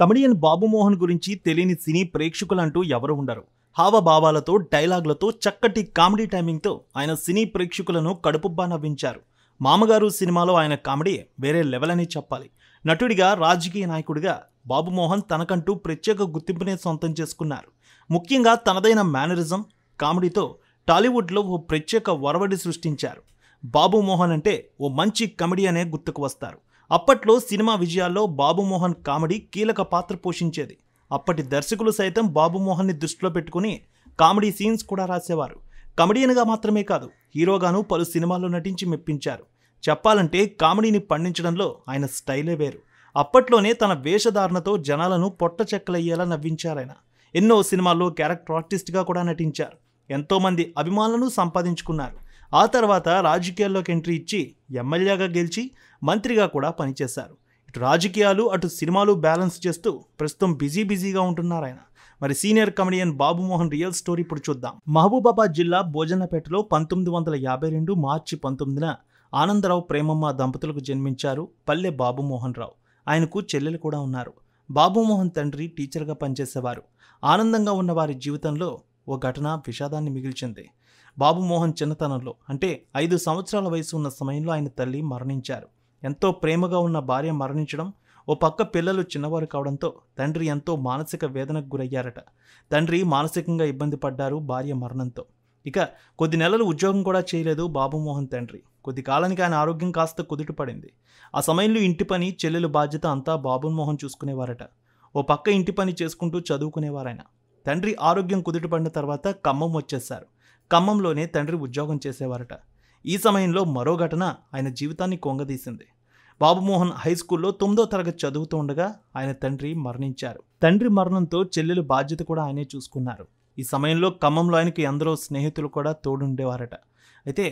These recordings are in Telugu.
కమెడియన్ బాబుమోహన్ గురించి తెలియని సినీ ప్రేక్షకులంటూ ఎవరు ఉండరు హావభావాలతో డైలాగ్లతో చక్కటి కామెడీ టైమింగ్తో ఆయన సినీ ప్రేక్షకులను కడుపుబ్బా నవ్వించారు మామగారు సినిమాలో ఆయన కామెడీ వేరే లెవెల్ అని చెప్పాలి నటుడిగా రాజకీయ నాయకుడిగా బాబుమోహన్ తనకంటూ ప్రత్యేక గుర్తింపునే సొంతం చేసుకున్నారు ముఖ్యంగా తనదైన మేనరిజం కామెడీతో టాలీవుడ్లో ఓ ప్రత్యేక వరవడి సృష్టించారు బాబుమోహన్ అంటే ఓ మంచి కమెడీ అనే గుర్తుకు వస్తారు అప్పట్లో సినిమా విజయాల్లో బాబుమోహన్ కామెడీ కీలక పాత్ర పోషించేది అప్పటి దర్శకులు సైతం బాబుమోహన్ని దృష్టిలో పెట్టుకుని కామెడీ సీన్స్ కూడా రాసేవారు కమెడియన్గా మాత్రమే కాదు హీరోగాను పలు సినిమాల్లో నటించి మెప్పించారు చెప్పాలంటే కామెడీని పండించడంలో ఆయన స్టైలే వేరు అప్పట్లోనే తన వేషధారణతో జనాలను పొట్ట చెక్కలయ్యేలా నవ్వించారాయన ఎన్నో సినిమాల్లో క్యారెక్టర్ ఆర్టిస్ట్గా కూడా నటించారు ఎంతోమంది అభిమానులను సంపాదించుకున్నారు ఆ తర్వాత రాజకీయాల్లోకి ఎంట్రీ ఇచ్చి ఎమ్మెల్యేగా గెలిచి మంత్రిగా కూడా పనిచేశారు ఇటు రాజకీయాలు అటు సినిమాలు బ్యాలెన్స్ చేస్తూ ప్రస్తుతం బిజీ బిజీగా ఉంటున్నారు ఆయన మరి senior comedian Babu Mohan real story ఇప్పుడు చూద్దాం మహబూబాబాద్ జిల్లా భోజనపేటలో పంతొమ్మిది వందల యాభై రెండు మార్చి పంతొమ్మిదిన ఆనందరావు ప్రేమమ్మ దంపతులకు జన్మించారు పల్లె బాబుమోహన్ రావు ఆయనకు చెల్లెలు కూడా ఉన్నారు బాబుమోహన్ తండ్రి టీచర్గా పనిచేసేవారు ఆనందంగా ఉన్న వారి జీవితంలో ఓ ఘటన విషాదాన్ని మిగిల్చింది బాబు మోహన్ చిన్నతనంలో అంటే ఐదు సంవత్సరాల వయసు ఉన్న సమయంలో ఆయన తల్లి మరణించారు ఎంతో ప్రేమగా ఉన్న భార్య మరణించడం ఓ పక్క పిల్లలు చిన్నవారు కావడంతో తండ్రి ఎంతో మానసిక వేదనకు గురయ్యారట తండ్రి మానసికంగా ఇబ్బంది పడ్డారు భార్య మరణంతో ఇక కొద్ది నెలలు ఉద్యోగం కూడా చేయలేదు బాబుమోహన్ తండ్రి కొద్ది కాలానికి ఆయన ఆరోగ్యం కాస్త కుదుటపడింది ఆ సమయంలో ఇంటి పని చెల్లెలు బాధ్యత అంతా బాబుమోహన్ చూసుకునేవారట ఓ పక్క ఇంటి పని చేసుకుంటూ చదువుకునేవారాయన తండ్రి ఆరోగ్యం కుదుటపడిన తర్వాత ఖమ్మం వచ్చేసారు ఖమ్మంలోనే తండ్రి ఉద్యోగం చేసేవారట ఈ సమయంలో మరో ఘటన ఆయన జీవితాన్ని కొంగదీసింది బాబుమోహన్ హై స్కూల్లో తొమ్మిదో తరగతి చదువుతూ ఉండగా ఆయన తండ్రి మరణించారు తండ్రి మరణంతో చెల్లెలు బాధ్యత కూడా ఆయనే చూసుకున్నారు ఈ సమయంలో ఖమ్మంలో ఆయనకి ఎందరో స్నేహితులు కూడా తోడుండేవారట అయితే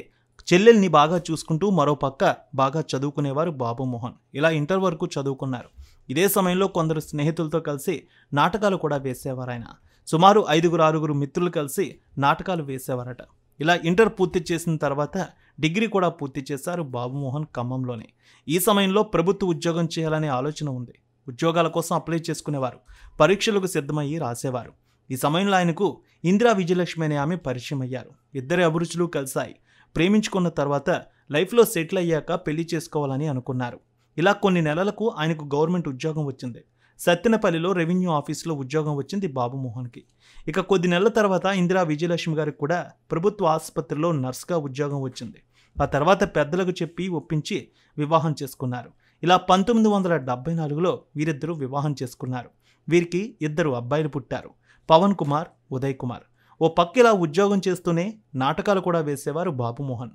చెల్లెల్ని బాగా చూసుకుంటూ మరో పక్క బాగా చదువుకునేవారు బాబుమోహన్ ఇలా ఇంటర్ వరకు చదువుకున్నారు ఇదే సమయంలో కొందరు స్నేహితులతో కలిసి నాటకాలు కూడా వేసేవారు ఆయన సుమారు ఐదుగురు ఆరుగురు మిత్రులు కలిసి నాటకాలు వేసేవారట ఇలా ఇంటర్ పూర్తి చేసిన తర్వాత డిగ్రీ కూడా పూర్తి చేశారు బాబుమోహన్ ఖమ్మంలోనే ఈ సమయంలో ప్రభుత్వ ఉద్యోగం చేయాలనే ఆలోచన ఉంది ఉద్యోగాల కోసం అప్లై చేసుకునేవారు పరీక్షలకు సిద్ధమయ్యి రాసేవారు ఈ సమయంలో ఆయనకు ఇందిరా విజయలక్ష్మి అనే ఆమె పరిచయం అయ్యారు ఇద్దరి అభిరుచులు కలిశాయి ప్రేమించుకున్న తర్వాత లైఫ్లో సెటిల్ అయ్యాక పెళ్లి చేసుకోవాలని అనుకున్నారు ఇలా కొన్ని నెలలకు ఆయనకు గవర్నమెంట్ ఉద్యోగం వచ్చింది సత్తెనపల్లిలో రెవెన్యూ ఆఫీస్లో ఉద్యోగం వచ్చింది బాబుమోహన్కి ఇక కొద్ది నెలల తర్వాత ఇందిరా విజయలక్ష్మి గారికి కూడా ప్రభుత్వ ఆసుపత్రిలో నర్స్గా ఉద్యోగం వచ్చింది ఆ తర్వాత పెద్దలకు చెప్పి ఒప్పించి వివాహం చేసుకున్నారు ఇలా పంతొమ్మిది వందల డెబ్బై నాలుగులో వీరిద్దరూ వివాహం చేసుకున్నారు వీరికి ఇద్దరు అబ్బాయిలు పుట్టారు పవన్ కుమార్ ఉదయ్ కుమార్ ఓ పక్క ఇలా ఉద్యోగం చేస్తూనే నాటకాలు కూడా వేసేవారు బాబుమోహన్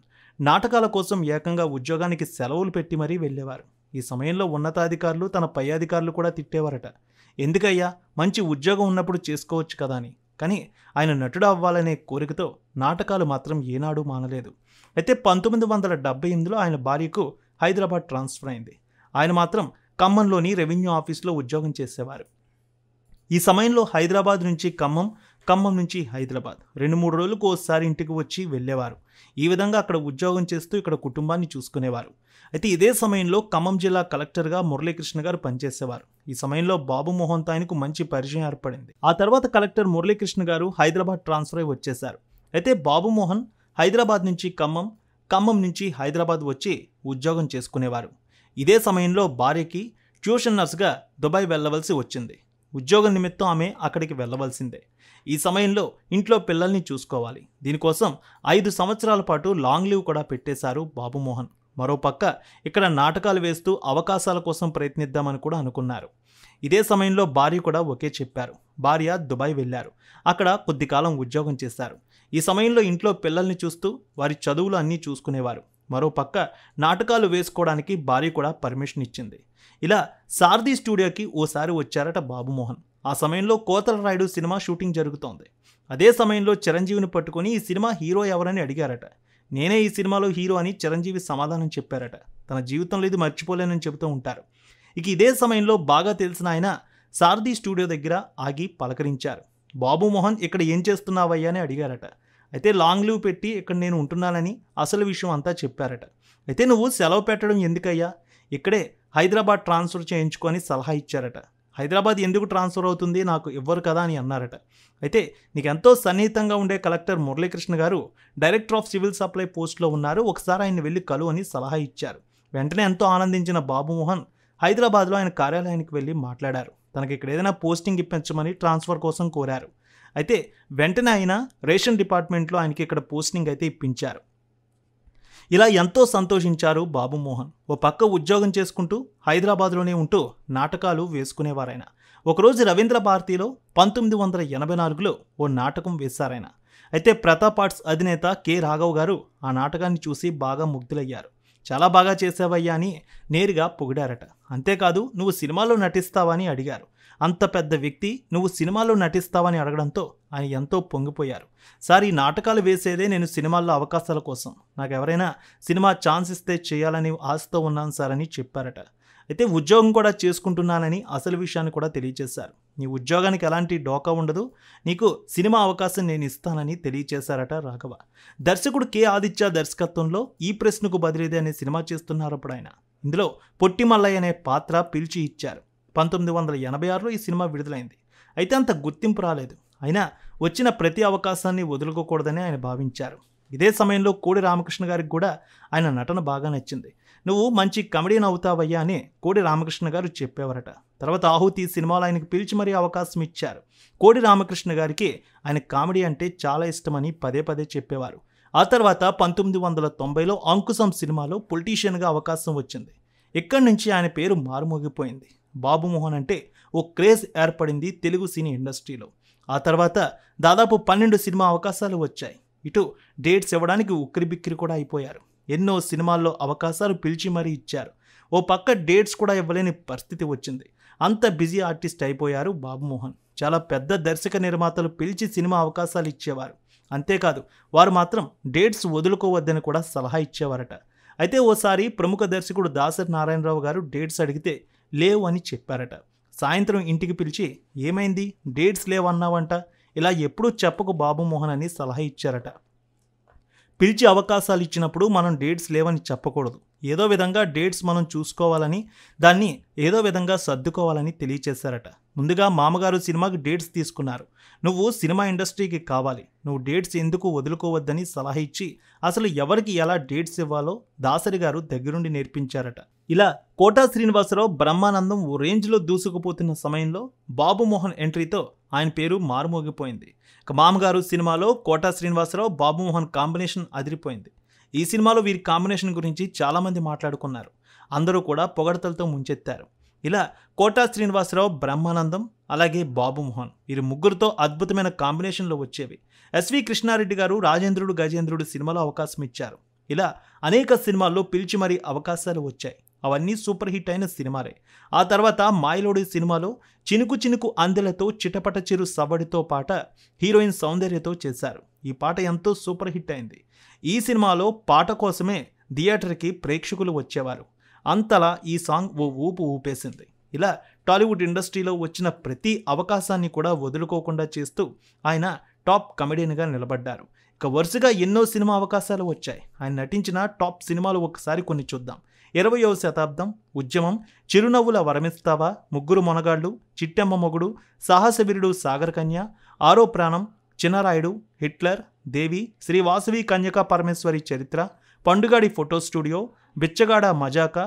నాటకాల కోసం ఏకంగా ఉద్యోగానికి సెలవులు పెట్టి మరీ వెళ్ళేవారు ఈ సమయంలో ఉన్నతాధికారులు తన పై అధికారులు కూడా తిట్టేవారట ఎందుకయ్యా మంచి ఉద్యోగం ఉన్నప్పుడు చేసుకోవచ్చు కదా అని కానీ ఆయన నటుడు అవ్వాలనే కోరికతో నాటకాలు మాత్రం ఏనాడు మానలేదు అయితే పంతొమ్మిది వందల డెబ్బై ఎనిమిదిలో ఆయన భార్యకు హైదరాబాద్ ట్రాన్స్ఫర్ అయింది ఆయన మాత్రం ఖమ్మంలోని రెవెన్యూ ఆఫీస్లో ఉద్యోగం చేసేవారు ఈ సమయంలో హైదరాబాద్ నుంచి ఖమ్మం ఖమ్మం నుంచి హైదరాబాద్ రెండు మూడు రోజులకు ఒకసారి ఇంటికి వచ్చి వెళ్ళేవారు ఈ విధంగా అక్కడ ఉద్యోగం చేస్తూ ఇక్కడ కుటుంబాన్ని చూసుకునేవారు అయితే ఇదే సమయంలో ఖమ్మం జిల్లా కలెక్టర్గా మురళీకృష్ణ గారు పనిచేసేవారు ఈ సమయంలో బాబు మోహన్ ఆయనకు మంచి పరిచయం ఏర్పడింది ఆ తర్వాత కలెక్టర్ మురళీకృష్ణ గారు హైదరాబాద్ ట్రాన్స్ఫర్ అయి వచ్చేశారు అయితే బాబు మోహన్ హైదరాబాద్ నుంచి ఖమ్మం ఖమ్మం నుంచి హైదరాబాద్ వచ్చి ఉద్యోగం చేసుకునేవారు ఇదే సమయంలో భార్యకి ట్యూషన్ నర్స్గా దుబాయ్ వెళ్ళవలసి వచ్చింది ఉద్యోగ నిమిత్తం ఆమె అక్కడికి వెళ్ళవలసిందే ఈ సమయంలో ఇంట్లో పిల్లల్ని చూసుకోవాలి దీనికోసం ఐదు సంవత్సరాల పాటు లాంగ్ లీవ్ కూడా పెట్టేశారు బాబుమోహన్ మరోపక్క ఇక్కడ నాటకాలు వేస్తూ అవకాశాల కోసం ప్రయత్నిద్దామని కూడా అనుకున్నారు ఇదే సమయంలో భార్య కూడా ఒకే చెప్పారు భార్య దుబాయ్ వెళ్ళారు అక్కడ కొద్ది కాలం ఉద్యోగం చేశారు ఈ సమయంలో ఇంట్లో పిల్లల్ని చూస్తూ వారి చదువులు అన్నీ చూసుకునేవారు మరోపక్క నాటకాలు వేసుకోవడానికి భార్య కూడా పర్మిషన్ ఇచ్చింది ఇలా సారథి స్టూడియోకి ఓసారి వచ్చారట బాబుమోహన్ ఆ సమయంలో కోతలరాయుడు సినిమా షూటింగ్ జరుగుతోంది అదే సమయంలో చిరంజీవిని పట్టుకొని ఈ సినిమా హీరో ఎవరని అడిగారట నేనే ఈ సినిమాలో హీరో అని చిరంజీవి సమాధానం చెప్పారట తన జీవితంలో ఇది మర్చిపోలేనని చెబుతూ ఉంటారు ఇక ఇదే సమయంలో బాగా తెలిసిన ఆయన సారథి స్టూడియో దగ్గర ఆగి పలకరించారు బాబు మోహన్ ఇక్కడ ఏం చేస్తున్నావయ్యా అని అడిగారట అయితే లాంగ్ లీవ్ పెట్టి ఇక్కడ నేను ఉంటున్నానని అసలు విషయం అంతా చెప్పారట అయితే నువ్వు సెలవు పెట్టడం ఎందుకయ్యా ఇక్కడే హైదరాబాద్ ట్రాన్స్ఫర్ చేయించుకొని సలహా ఇచ్చారట హైదరాబాద్ ఎందుకు ట్రాన్స్ఫర్ అవుతుంది నాకు ఇవ్వరు కదా అని అన్నారట అయితే నీకు ఎంతో సన్నిహితంగా ఉండే కలెక్టర్ మురళీకృష్ణ గారు డైరెక్టర్ ఆఫ్ సివిల్ సప్లై పోస్ట్లో ఉన్నారు ఒకసారి ఆయన వెళ్ళి కలు అని సలహా ఇచ్చారు వెంటనే ఎంతో ఆనందించిన బాబుమోహన్ హైదరాబాద్లో ఆయన కార్యాలయానికి వెళ్ళి మాట్లాడారు తనకి ఇక్కడ ఏదైనా పోస్టింగ్ ఇప్పించమని ట్రాన్స్ఫర్ కోసం కోరారు అయితే వెంటనే ఆయన రేషన్ డిపార్ట్మెంట్లో ఆయనకి ఇక్కడ పోస్టింగ్ అయితే ఇప్పించారు ఇలా ఎంతో సంతోషించారు బాబుమోహన్ ఓ పక్క ఉద్యోగం చేసుకుంటూ హైదరాబాద్లోనే ఉంటూ నాటకాలు వేసుకునేవారాయన ఒకరోజు రవీంద్ర భారతిలో పంతొమ్మిది వందల ఎనభై నాలుగులో ఓ నాటకం వేశారాయన అయితే ప్రతాప్ ఆర్ట్స్ అధినేత కె రాఘవ్ గారు ఆ నాటకాన్ని చూసి బాగా ముగ్ధులయ్యారు చాలా బాగా చేసేవయ్యా అని నేరుగా పొగిడారట అంతేకాదు నువ్వు సినిమాలో నటిస్తావని అడిగారు అంత పెద్ద వ్యక్తి నువ్వు సినిమాలో నటిస్తావని అడగడంతో ఆయన ఎంతో పొంగిపోయారు సార్ ఈ నాటకాలు వేసేదే నేను సినిమాల్లో అవకాశాల కోసం నాకు ఎవరైనా సినిమా ఛాన్స్ ఇస్తే చేయాలని ఆశతో ఉన్నాను సార్ అని చెప్పారట అయితే ఉద్యోగం కూడా చేసుకుంటున్నానని అసలు విషయాన్ని కూడా తెలియజేశారు నీ ఉద్యోగానికి ఎలాంటి డోకా ఉండదు నీకు సినిమా అవకాశం నేను ఇస్తానని తెలియజేశారట రాఘవ దర్శకుడు కె ఆదిత్య దర్శకత్వంలో ఈ ప్రశ్నకు బదిలీదే అనే సినిమా చేస్తున్నారు అప్పుడు ఆయన ఇందులో పొట్టిమల్లయ్య అనే పాత్ర పిలిచి ఇచ్చారు పంతొమ్మిది వందల ఎనభై ఆరులో ఈ సినిమా విడుదలైంది అయితే అంత గుర్తింపు రాలేదు అయినా వచ్చిన ప్రతి అవకాశాన్ని వదులుకోకూడదని ఆయన భావించారు ఇదే సమయంలో కోడి రామకృష్ణ గారికి కూడా ఆయన నటన బాగా నచ్చింది నువ్వు మంచి కమెడీని అవుతావయ్యా అని కోడి రామకృష్ణ గారు చెప్పేవారట తర్వాత ఆహుతి సినిమాలు ఆయనకు పిలిచి మరీ అవకాశం ఇచ్చారు కోడి రామకృష్ణ గారికి ఆయన కామెడీ అంటే చాలా ఇష్టమని పదే పదే చెప్పేవారు ఆ తర్వాత పంతొమ్మిది వందల తొంభైలో అంకుశం సినిమాలో పొలిటీషియన్గా అవకాశం వచ్చింది ఇక్కడి నుంచి ఆయన పేరు మారుమోగిపోయింది బాబుమోహన్ అంటే ఓ క్రేజ్ ఏర్పడింది తెలుగు సినీ ఇండస్ట్రీలో ఆ తర్వాత దాదాపు పన్నెండు సినిమా అవకాశాలు వచ్చాయి ఇటు డేట్స్ ఇవ్వడానికి బిక్కిరి కూడా అయిపోయారు ఎన్నో సినిమాల్లో అవకాశాలు పిలిచి మరీ ఇచ్చారు ఓ పక్క డేట్స్ కూడా ఇవ్వలేని పరిస్థితి వచ్చింది అంత బిజీ ఆర్టిస్ట్ అయిపోయారు బాబుమోహన్ చాలా పెద్ద దర్శక నిర్మాతలు పిలిచి సినిమా అవకాశాలు ఇచ్చేవారు అంతేకాదు వారు మాత్రం డేట్స్ వదులుకోవద్దని కూడా సలహా ఇచ్చేవారట అయితే ఓసారి ప్రముఖ దర్శకుడు దాసరి నారాయణరావు గారు డేట్స్ అడిగితే లేవు అని చెప్పారట సాయంత్రం ఇంటికి పిలిచి ఏమైంది డేట్స్ లేవన్నావంట ఇలా ఎప్పుడూ చెప్పకు బాబు మోహన్ అని సలహా ఇచ్చారట పిలిచి అవకాశాలు ఇచ్చినప్పుడు మనం డేట్స్ లేవని చెప్పకూడదు ఏదో విధంగా డేట్స్ మనం చూసుకోవాలని దాన్ని ఏదో విధంగా సర్దుకోవాలని తెలియచేశారట ముందుగా మామగారు సినిమాకి డేట్స్ తీసుకున్నారు నువ్వు సినిమా ఇండస్ట్రీకి కావాలి నువ్వు డేట్స్ ఎందుకు వదులుకోవద్దని సలహా ఇచ్చి అసలు ఎవరికి ఎలా డేట్స్ ఇవ్వాలో దాసరి గారు దగ్గరుండి నేర్పించారట ఇలా కోటా శ్రీనివాసరావు బ్రహ్మానందం ఓ రేంజ్లో దూసుకుపోతున్న సమయంలో బాబుమోహన్ ఎంట్రీతో ఆయన పేరు మారుమోగిపోయింది ఇక మామగారు సినిమాలో కోటా శ్రీనివాసరావు బాబుమోహన్ కాంబినేషన్ అదిరిపోయింది ఈ సినిమాలో వీరి కాంబినేషన్ గురించి చాలామంది మాట్లాడుకున్నారు అందరూ కూడా పొగడతలతో ముంచెత్తారు ఇలా కోటా శ్రీనివాసరావు బ్రహ్మానందం అలాగే బాబు మోహన్ వీరి ముగ్గురితో అద్భుతమైన కాంబినేషన్లో వచ్చేవి ఎస్వి కృష్ణారెడ్డి గారు రాజేంద్రుడు గజేంద్రుడు సినిమాలో అవకాశం ఇచ్చారు ఇలా అనేక సినిమాల్లో పిలిచి మరీ అవకాశాలు వచ్చాయి అవన్నీ సూపర్ హిట్ అయిన సినిమాలే ఆ తర్వాత మాయలోడి సినిమాలో చినుకు చినుకు అందెలతో చిటపట చిరు సవ్వడితో పాట హీరోయిన్ సౌందర్యతో చేశారు ఈ పాట ఎంతో సూపర్ హిట్ అయింది ఈ సినిమాలో పాట కోసమే థియేటర్కి ప్రేక్షకులు వచ్చేవారు అంతలా ఈ సాంగ్ ఓ ఊపు ఊపేసింది ఇలా టాలీవుడ్ ఇండస్ట్రీలో వచ్చిన ప్రతి అవకాశాన్ని కూడా వదులుకోకుండా చేస్తూ ఆయన టాప్ కమెడియన్గా నిలబడ్డారు ఇక వరుసగా ఎన్నో సినిమా అవకాశాలు వచ్చాయి ఆయన నటించిన టాప్ సినిమాలు ఒకసారి కొన్ని చూద్దాం ఇరవయవ శతాబ్దం ఉద్యమం చిరునవ్వుల వరమిస్తావా ముగ్గురు మొనగాళ్ళు చిట్టెమ్మ మొగుడు సాహసవీరుడు Sagar Kanya Aaro Pranam Chinnarayudu Hitler Devi Vasavi Kanyaka Parameswari Charitra Pandugadi photo studio బిచ్చగాడ మజాక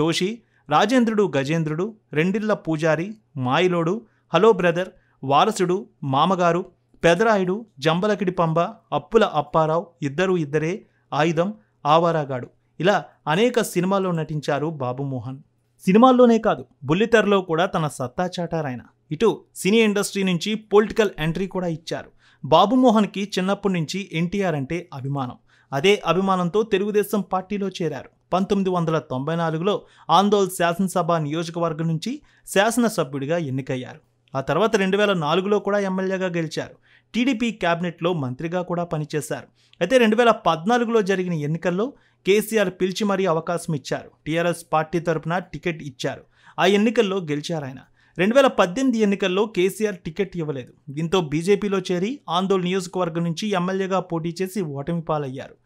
దోషి రాజేంద్రుడు గజేంద్రుడు రెండిళ్ల పూజారి మాయిలోడు హలో బ్రదర్ వారసుడు మామగారు పెదరాయుడు జంబలకిడి పంబ అప్పుల అప్పారావు ఇద్దరు ఇద్దరే ఆయుధం ఆవారాగాడు ఇలా అనేక సినిమాల్లో నటించారు బాబుమోహన్ సినిమాల్లోనే కాదు బుల్లితెరలో కూడా తన సత్తా చాటారాయన ఇటు సినీ ఇండస్ట్రీ నుంచి పొలిటికల్ ఎంట్రీ కూడా ఇచ్చారు బాబుమోహన్కి చిన్నప్పటి నుంచి ఎన్టీఆర్ అంటే అభిమానం అదే అభిమానంతో తెలుగుదేశం పార్టీలో చేరారు పంతొమ్మిది వందల తొంభై నాలుగులో ఆందోళ్ శాసనసభ నియోజకవర్గం నుంచి శాసనసభ్యుడిగా ఎన్నికయ్యారు ఆ తర్వాత రెండు వేల నాలుగులో కూడా ఎమ్మెల్యేగా గెలిచారు టీడీపీ క్యాబినెట్లో మంత్రిగా కూడా పనిచేశారు అయితే రెండు వేల పద్నాలుగులో జరిగిన ఎన్నికల్లో కేసీఆర్ పిలిచి మరీ అవకాశం ఇచ్చారు టీఆర్ఎస్ పార్టీ తరఫున టికెట్ ఇచ్చారు ఆ ఎన్నికల్లో గెలిచారు ఆయన రెండు వేల పద్దెనిమిది ఎన్నికల్లో కేసీఆర్ టికెట్ ఇవ్వలేదు దీంతో బీజేపీలో చేరి ఆందోళన నియోజకవర్గం నుంచి ఎమ్మెల్యేగా పోటీ చేసి ఓటమి పాలయ్యారు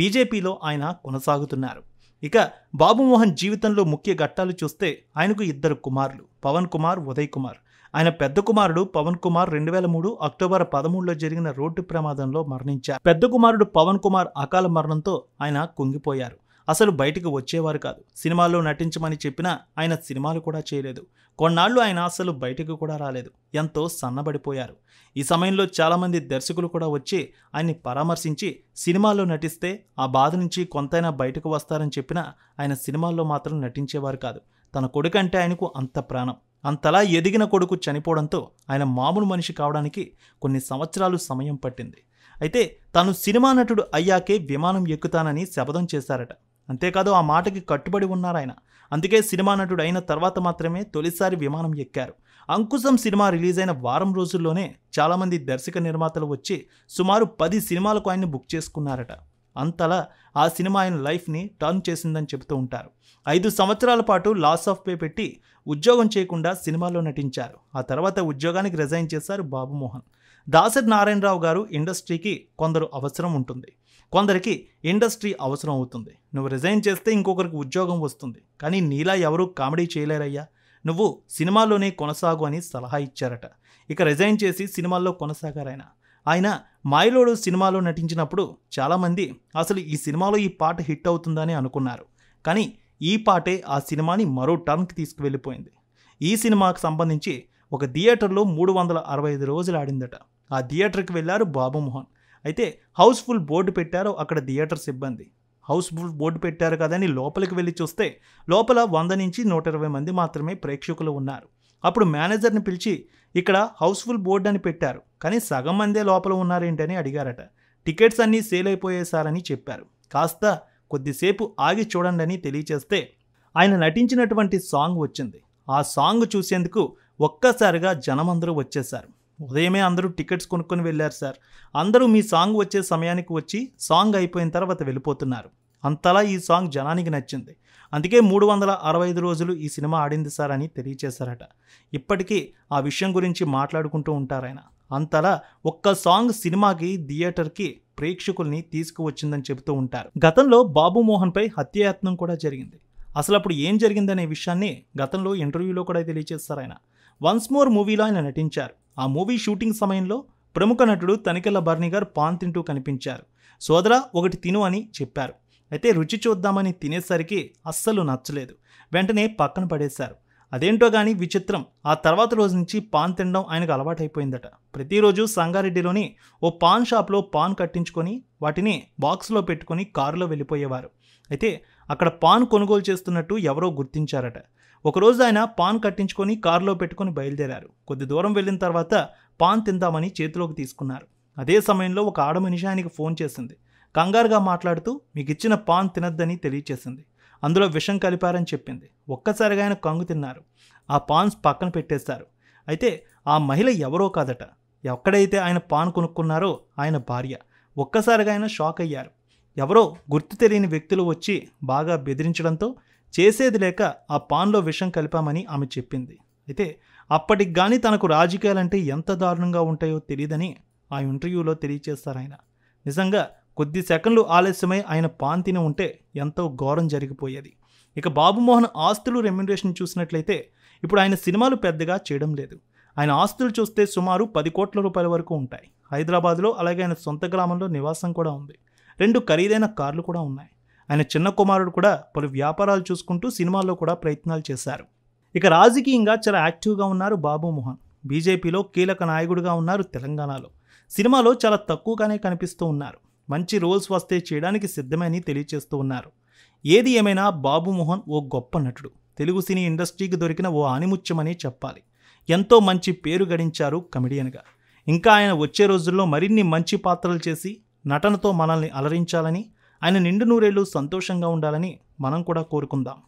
బీజేపీలో ఆయన కొనసాగుతున్నారు ఇక బాబుమోహన్ జీవితంలో ముఖ్య ఘట్టాలు చూస్తే ఆయనకు ఇద్దరు కుమారులు పవన్ కుమార్ ఉదయ్ కుమార్ ఆయన పెద్ద కుమారుడు పవన్ కుమార్ రెండు వేల మూడు అక్టోబర్ పదమూడులో జరిగిన రోడ్డు ప్రమాదంలో మరణించారు పెద్ద కుమారుడు పవన్ కుమార్ అకాల మరణంతో ఆయన కుంగిపోయారు అసలు బయటకు వచ్చేవారు కాదు సినిమాల్లో నటించమని చెప్పినా ఆయన సినిమాలు కూడా చేయలేదు కొన్నాళ్ళు ఆయన అసలు బయటకు కూడా రాలేదు ఎంతో సన్నబడిపోయారు ఈ సమయంలో చాలామంది దర్శకులు కూడా వచ్చి ఆయన్ని పరామర్శించి సినిమాల్లో నటిస్తే ఆ బాధ నుంచి కొంతైనా బయటకు వస్తారని చెప్పినా ఆయన సినిమాల్లో మాత్రం నటించేవారు కాదు తన కొడుకు అంటే ఆయనకు అంత ప్రాణం అంతలా ఎదిగిన కొడుకు చనిపోవడంతో ఆయన మామూలు మనిషి కావడానికి కొన్ని సంవత్సరాలు సమయం పట్టింది అయితే తాను సినిమా నటుడు అయ్యాకే విమానం ఎక్కుతానని శపథం చేశారట అంతేకాదు ఆ మాటకి కట్టుబడి ఉన్నారాయన అందుకే సినిమా నటుడు అయిన తర్వాత మాత్రమే తొలిసారి విమానం ఎక్కారు అంకుశం సినిమా రిలీజ్ అయిన వారం రోజుల్లోనే చాలామంది దర్శక నిర్మాతలు వచ్చి సుమారు పది సినిమాలకు ఆయన్ని బుక్ చేసుకున్నారట అంతలా ఆ సినిమా ఆయన లైఫ్ని టర్న్ చేసిందని చెబుతూ ఉంటారు ఐదు సంవత్సరాల పాటు లాస్ ఆఫ్ పే పెట్టి ఉద్యోగం చేయకుండా సినిమాలో నటించారు ఆ తర్వాత ఉద్యోగానికి రిజైన్ చేశారు బాబుమోహన్ దాసరి నారాయణరావు గారు ఇండస్ట్రీకి కొందరు అవసరం ఉంటుంది కొందరికి ఇండస్ట్రీ అవసరం అవుతుంది నువ్వు రిజైన్ చేస్తే ఇంకొకరికి ఉద్యోగం వస్తుంది కానీ నీలా ఎవరూ కామెడీ చేయలేరయ్యా నువ్వు సినిమాల్లోనే కొనసాగు అని సలహా ఇచ్చారట ఇక రిజైన్ చేసి సినిమాల్లో కొనసాగారాయన ఆయన మాయలోడు సినిమాలో నటించినప్పుడు చాలామంది అసలు ఈ సినిమాలో ఈ పాట హిట్ అవుతుందని అనుకున్నారు కానీ ఈ పాటే ఆ సినిమాని మరో టర్న్కి తీసుకువెళ్ళిపోయింది ఈ సినిమాకు సంబంధించి ఒక థియేటర్లో మూడు వందల అరవై ఐదు రోజులు ఆడిందట ఆ థియేటర్కి వెళ్ళారు బాబుమోహన్ అయితే హౌస్ఫుల్ బోర్డు పెట్టారు అక్కడ థియేటర్ సిబ్బంది హౌస్ఫుల్ బోర్డు పెట్టారు కదని లోపలికి వెళ్ళి చూస్తే లోపల వంద నుంచి నూట ఇరవై మంది మాత్రమే ప్రేక్షకులు ఉన్నారు అప్పుడు మేనేజర్ని పిలిచి ఇక్కడ హౌస్ఫుల్ బోర్డు అని పెట్టారు కానీ సగం మందే లోపల ఉన్నారేంటని అడిగారట టికెట్స్ అన్నీ సేల్ అయిపోయేశారని చెప్పారు కాస్త కొద్దిసేపు ఆగి చూడండి అని తెలియచేస్తే ఆయన నటించినటువంటి సాంగ్ వచ్చింది ఆ సాంగ్ చూసేందుకు ఒక్కసారిగా జనమందరూ వచ్చేశారు ఉదయమే అందరూ టికెట్స్ కొనుక్కొని వెళ్ళారు సార్ అందరూ మీ సాంగ్ వచ్చే సమయానికి వచ్చి సాంగ్ అయిపోయిన తర్వాత వెళ్ళిపోతున్నారు అంతలా ఈ సాంగ్ జనానికి నచ్చింది అందుకే మూడు వందల అరవై ఐదు రోజులు ఈ సినిమా ఆడింది సార్ అని తెలియచేశారట ఇప్పటికీ ఆ విషయం గురించి మాట్లాడుకుంటూ ఉంటారాయన అంతలా ఒక్క సాంగ్ సినిమాకి థియేటర్కి ప్రేక్షకుల్ని తీసుకువచ్చిందని చెబుతూ ఉంటారు గతంలో బాబు మోహన్పై హత్యాయత్నం కూడా జరిగింది అసలు అప్పుడు ఏం జరిగిందనే విషయాన్ని గతంలో ఇంటర్వ్యూలో కూడా తెలియజేస్తారు ఆయన వన్స్ మోర్ మూవీలో ఆయన నటించారు ఆ మూవీ షూటింగ్ సమయంలో ప్రముఖ నటుడు తనికెళ్ల బర్నీ గారు పాన్ తింటూ కనిపించారు సోదరా ఒకటి తిను అని చెప్పారు అయితే రుచి చూద్దామని తినేసరికి అస్సలు నచ్చలేదు వెంటనే పక్కన పడేశారు అదేంటో కానీ విచిత్రం ఆ తర్వాత రోజు నుంచి పాన్ తినడం ఆయనకు అలవాటైపోయిందట ప్రతిరోజు సంగారెడ్డిలోని ఓ పాన్ షాప్లో పాన్ కట్టించుకొని వాటిని బాక్స్లో పెట్టుకొని కారులో వెళ్ళిపోయేవారు అయితే అక్కడ పాన్ కొనుగోలు చేస్తున్నట్టు ఎవరో గుర్తించారట ఒకరోజు ఆయన పాన్ కట్టించుకొని కారులో పెట్టుకొని బయలుదేరారు కొద్ది దూరం వెళ్ళిన తర్వాత పాన్ తిందామని చేతిలోకి తీసుకున్నారు అదే సమయంలో ఒక ఆడ మనిషి ఆయనకి ఫోన్ చేసింది కంగారుగా మాట్లాడుతూ మీకు ఇచ్చిన పాన్ తినద్దని తెలియచేసింది అందులో విషం కలిపారని చెప్పింది ఒక్కసారిగా ఆయన కంగు తిన్నారు ఆ పాన్స్ పక్కన పెట్టేస్తారు అయితే ఆ మహిళ ఎవరో కాదట ఎక్కడైతే ఆయన పాన్ కొనుక్కున్నారో ఆయన భార్య ఒక్కసారిగా ఆయన షాక్ అయ్యారు ఎవరో గుర్తు తెలియని వ్యక్తులు వచ్చి బాగా బెదిరించడంతో చేసేది లేక ఆ పాన్లో విషం కలిపామని ఆమె చెప్పింది అయితే అప్పటికి కానీ తనకు రాజకీయాలంటే ఎంత దారుణంగా ఉంటాయో తెలియదని ఆ ఇంటర్వ్యూలో తెలియచేస్తారు ఆయన నిజంగా కొద్ది సెకండ్లు ఆలస్యమై ఆయన పాన్ తిని ఉంటే ఎంతో ఘోరం జరిగిపోయేది ఇక బాబుమోహన్ ఆస్తులు రెమ్యునరేషన్ చూసినట్లయితే ఇప్పుడు ఆయన సినిమాలు పెద్దగా చేయడం లేదు ఆయన ఆస్తులు చూస్తే సుమారు పది కోట్ల రూపాయల వరకు ఉంటాయి హైదరాబాద్లో అలాగే ఆయన సొంత గ్రామంలో నివాసం కూడా ఉంది రెండు ఖరీదైన కార్లు కూడా ఉన్నాయి ఆయన చిన్న కుమారుడు కూడా పలు వ్యాపారాలు చూసుకుంటూ సినిమాల్లో కూడా ప్రయత్నాలు చేశారు ఇక రాజకీయంగా చాలా యాక్టివ్గా ఉన్నారు బాబు మోహన్ బీజేపీలో కీలక నాయకుడిగా ఉన్నారు తెలంగాణలో సినిమాలో చాలా తక్కువగానే కనిపిస్తూ ఉన్నారు మంచి రోల్స్ వస్తే చేయడానికి సిద్ధమని తెలియచేస్తూ ఉన్నారు ఏది ఏమైనా బాబు మోహన్ ఓ గొప్ప నటుడు తెలుగు సినీ ఇండస్ట్రీకి దొరికిన ఓ ఆనిముత్యమని చెప్పాలి ఎంతో మంచి పేరు గడించారు కమెడియన్గా ఇంకా ఆయన వచ్చే రోజుల్లో మరిన్ని మంచి పాత్రలు చేసి నటనతో మనల్ని అలరించాలని ఆయన నిండు నూరేళ్ళు సంతోషంగా ఉండాలని మనం కూడా కోరుకుందాం